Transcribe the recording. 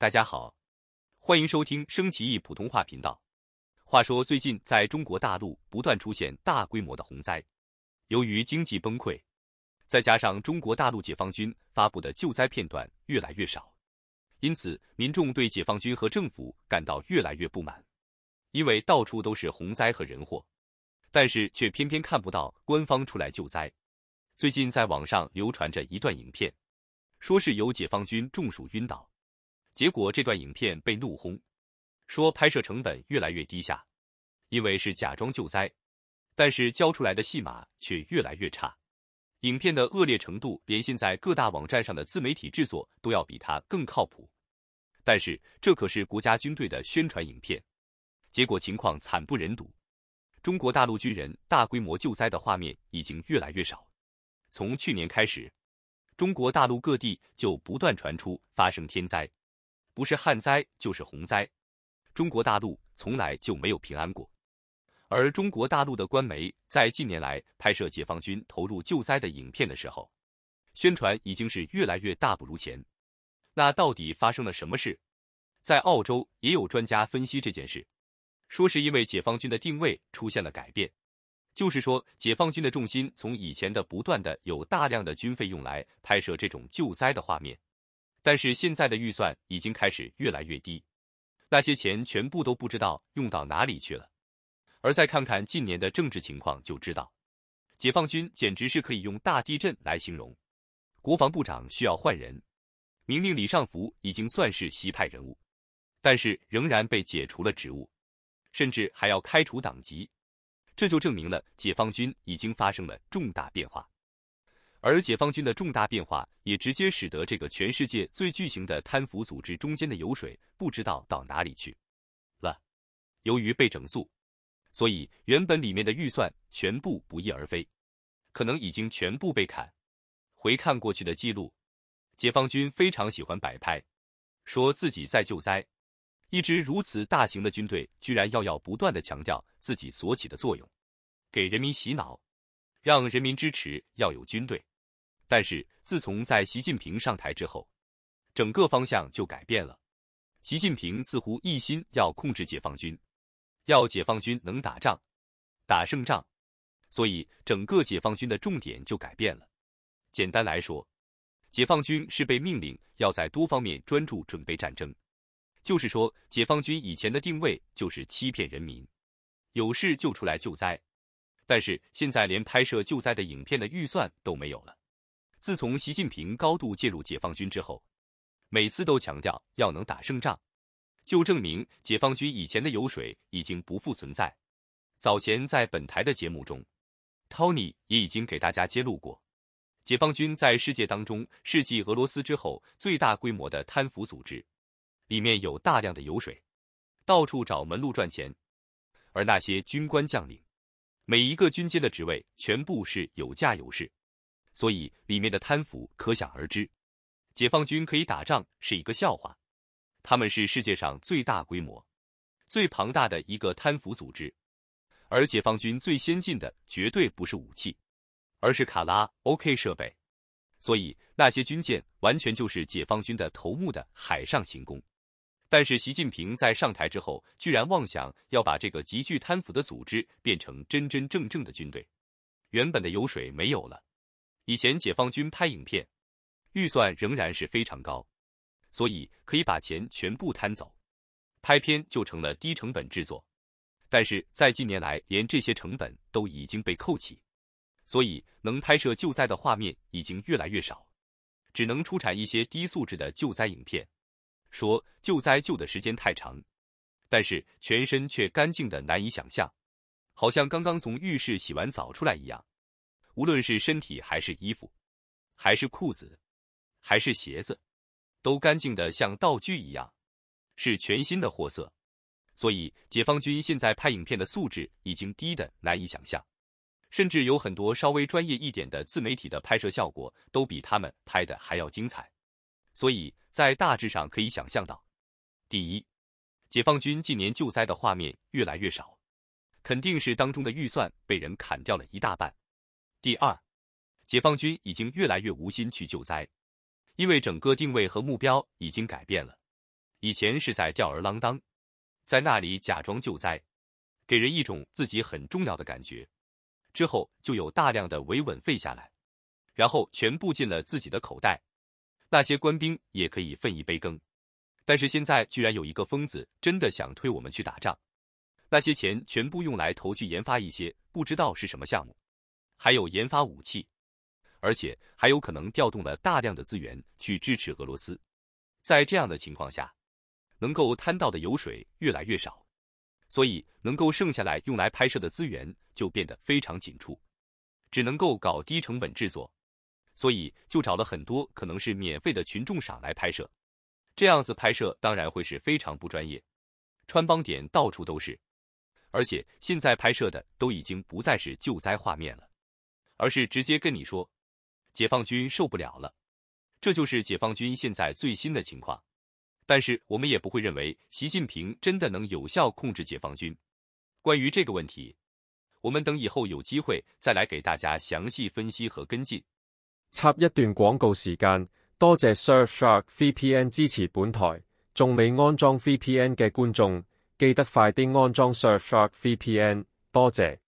大家好，欢迎收听升奇义普通话频道。话说最近在中国大陆不断出现大规模的洪灾，由于经济崩溃，再加上中国大陆解放军发布的救灾片段越来越少，因此民众对解放军和政府感到越来越不满。因为到处都是洪灾和人祸，但是却偏偏看不到官方出来救灾。最近在网上流传着一段影片，说是有解放军中暑晕倒。结果这段影片被怒轰，说拍摄成本越来越低下，因为是假装救灾，但是教出来的戏码却越来越差。影片的恶劣程度，连现在各大网站上的自媒体制作都要比它更靠谱。但是这可是国家军队的宣传影片，结果情况惨不忍睹。中国大陆军人大规模救灾的画面已经越来越少。从去年开始，中国大陆各地就不断传出发生天灾。不是旱灾就是洪灾，中国大陆从来就没有平安过。而中国大陆的官媒在近年来拍摄解放军投入救灾的影片的时候，宣传已经是越来越大不如前。那到底发生了什么事？在澳洲也有专家分析这件事，说是因为解放军的定位出现了改变，就是说解放军的重心从以前的不断的有大量的军费用来拍摄这种救灾的画面。但是现在的预算已经开始越来越低，那些钱全部都不知道用到哪里去了。而再看看近年的政治情况，就知道，解放军简直是可以用大地震来形容。国防部长需要换人，明明李尚福已经算是习派人物，但是仍然被解除了职务，甚至还要开除党籍，这就证明了解放军已经发生了重大变化。而解放军的重大变化，也直接使得这个全世界最巨型的贪腐组织中间的油水不知道到哪里去了。由于被整肃，所以原本里面的预算全部不翼而飞，可能已经全部被砍。回看过去的记录，解放军非常喜欢摆拍，说自己在救灾。一支如此大型的军队，居然要要不断的强调自己所起的作用，给人民洗脑，让人民支持要有军队。但是自从在习近平上台之后，整个方向就改变了。习近平似乎一心要控制解放军，要解放军能打仗、打胜仗，所以整个解放军的重点就改变了。简单来说，解放军是被命令要在多方面专注准备战争。就是说，解放军以前的定位就是欺骗人民，有事就出来救灾，但是现在连拍摄救灾的影片的预算都没有了。自从习近平高度介入解放军之后，每次都强调要能打胜仗，就证明解放军以前的油水已经不复存在。早前在本台的节目中，Tony 也已经给大家揭露过，解放军在世界当中是继俄罗斯之后最大规模的贪腐组织，里面有大量的油水，到处找门路赚钱，而那些军官将领，每一个军阶的职位全部是有价有市。所以里面的贪腐可想而知，解放军可以打仗是一个笑话，他们是世界上最大规模、最庞大的一个贪腐组织，而解放军最先进的绝对不是武器，而是卡拉 OK 设备。所以那些军舰完全就是解放军的头目的海上行宫。但是习近平在上台之后，居然妄想要把这个极具贪腐的组织变成真真正正的军队，原本的油水没有了。以前解放军拍影片，预算仍然是非常高，所以可以把钱全部摊走，拍片就成了低成本制作。但是在近年来，连这些成本都已经被扣起，所以能拍摄救灾的画面已经越来越少，只能出产一些低素质的救灾影片。说救灾救的时间太长，但是全身却干净的难以想象，好像刚刚从浴室洗完澡出来一样。无论是身体还是衣服，还是裤子，还是鞋子，都干净的像道具一样，是全新的货色。所以解放军现在拍影片的素质已经低的难以想象，甚至有很多稍微专业一点的自媒体的拍摄效果都比他们拍的还要精彩。所以在大致上可以想象到，第一，解放军近年救灾的画面越来越少，肯定是当中的预算被人砍掉了一大半。第二，解放军已经越来越无心去救灾，因为整个定位和目标已经改变了。以前是在吊儿郎当，在那里假装救灾，给人一种自己很重要的感觉。之后就有大量的维稳费下来，然后全部进了自己的口袋，那些官兵也可以分一杯羹。但是现在居然有一个疯子真的想推我们去打仗，那些钱全部用来投去研发一些不知道是什么项目。还有研发武器，而且还有可能调动了大量的资源去支持俄罗斯。在这样的情况下，能够摊到的油水越来越少，所以能够剩下来用来拍摄的资源就变得非常紧促，只能够搞低成本制作。所以就找了很多可能是免费的群众赏来拍摄，这样子拍摄当然会是非常不专业，穿帮点到处都是。而且现在拍摄的都已经不再是救灾画面了。而是直接跟你说，解放军受不了了，这就是解放军现在最新的情况。但是我们也不会认为习近平真的能有效控制解放军。关于这个问题，我们等以后有机会再来给大家详细分析和跟进。插一段广告时间，多谢 Surfshark VPN 支持本台。仲未安装 VPN 嘅观众，记得快啲安装 Surfshark VPN，多谢。